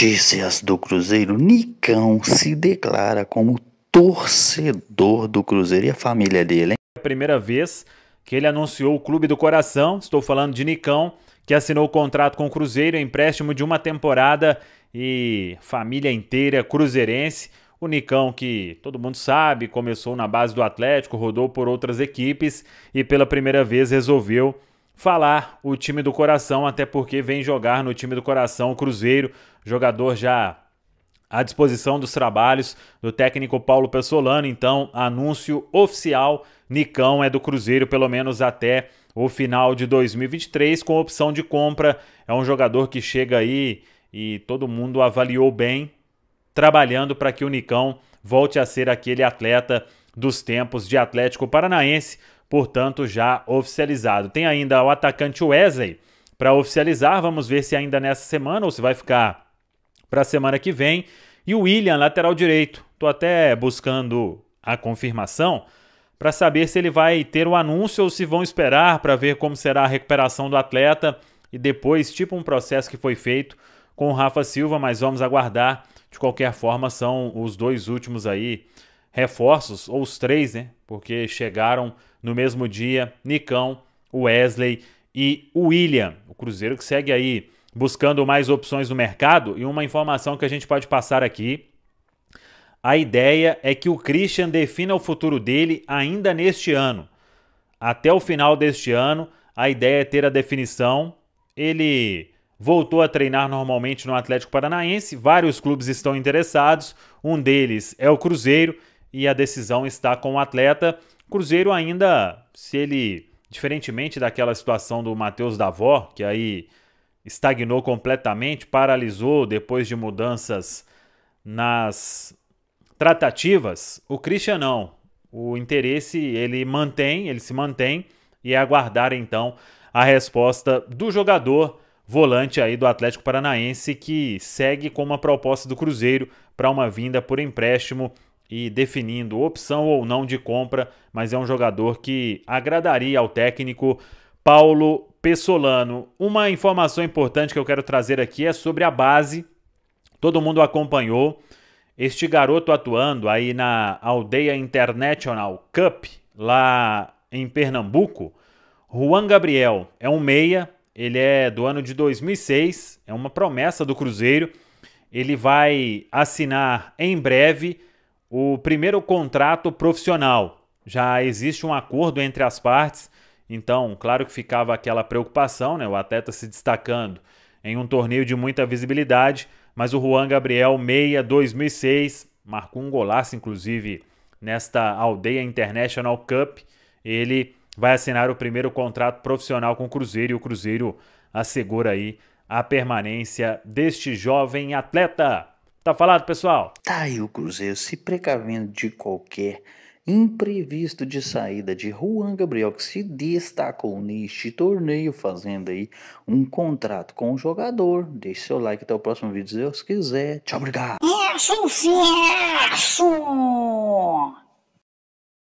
Notícias do Cruzeiro: Nicão se declara como torcedor do Cruzeiro e a família dele. Hein? É a primeira vez que ele anunciou o clube do coração, estou falando de Nicão, que assinou o contrato com o Cruzeiro, é empréstimo de uma temporada e família inteira cruzeirense. O Nicão, que todo mundo sabe, começou na base do Atlético, rodou por outras equipes e pela primeira vez resolveu falar o time do coração, até porque vem jogar no time do coração o Cruzeiro, jogador já à disposição dos trabalhos do técnico Paulo Pessolano. Então, anúncio oficial: Nicão é do Cruzeiro, pelo menos até o final de 2023, com opção de compra. É um jogador que chega aí e todo mundo avaliou bem, trabalhando para que o Nicão volte a ser aquele atleta dos tempos de Atlético Paranaense portanto, já oficializado. Tem ainda o atacante Wesley para oficializar, vamos ver se ainda nessa semana ou se vai ficar para a semana que vem. E o William, lateral direito. Estou até buscando a confirmação para saber se ele vai ter o anúncio ou se vão esperar para ver como será a recuperação do atleta e depois, tipo um processo que foi feito com o Rafa Silva, mas vamos aguardar. De qualquer forma, são os dois últimos aí reforços, ou os três, né? Porque chegaram no mesmo dia Nicão, Wesley e William. O Cruzeiro que segue aí buscando mais opções no mercado. E uma informação que a gente pode passar aqui. A ideia é que o Christian defina o futuro dele ainda neste ano. Até o final deste ano, a ideia é ter a definição. Ele voltou a treinar normalmente no Atlético Paranaense. Vários clubes estão interessados. Um deles é o Cruzeiro e a decisão está com o atleta. Cruzeiro ainda, se ele, diferentemente daquela situação do Matheus Davó, que aí estagnou completamente, paralisou depois de mudanças nas tratativas, o Christian não. O interesse ele mantém, ele se mantém e é aguardar então a resposta do jogador volante aí do Atlético Paranaense que segue com uma proposta do Cruzeiro para uma vinda por empréstimo e definindo opção ou não de compra, mas é um jogador que agradaria ao técnico Paulo Pessolano. Uma informação importante que eu quero trazer aqui é sobre a base. Todo mundo acompanhou este garoto atuando aí na Aldeia International Cup, lá em Pernambuco. Juan Gabriel é um meia, ele é do ano de 2006, é uma promessa do Cruzeiro. Ele vai assinar em breve o primeiro contrato profissional. Já existe um acordo entre as partes, então, claro que ficava aquela preocupação, né? O atleta se destacando em um torneio de muita visibilidade, mas o Juan Gabriel Meia 2006 marcou um golaço, inclusive, nesta aldeia International Cup. Ele vai assinar o primeiro contrato profissional com o Cruzeiro e o Cruzeiro assegura aí a permanência deste jovem atleta. Tá falado, pessoal? Tá aí o Cruzeiro se precavendo de qualquer imprevisto de saída de Juan Gabriel, que se destacou neste torneio, fazendo aí um contrato com o jogador. Deixe seu like até o próximo vídeo, se Deus quiser. Tchau, obrigado. É sucesso!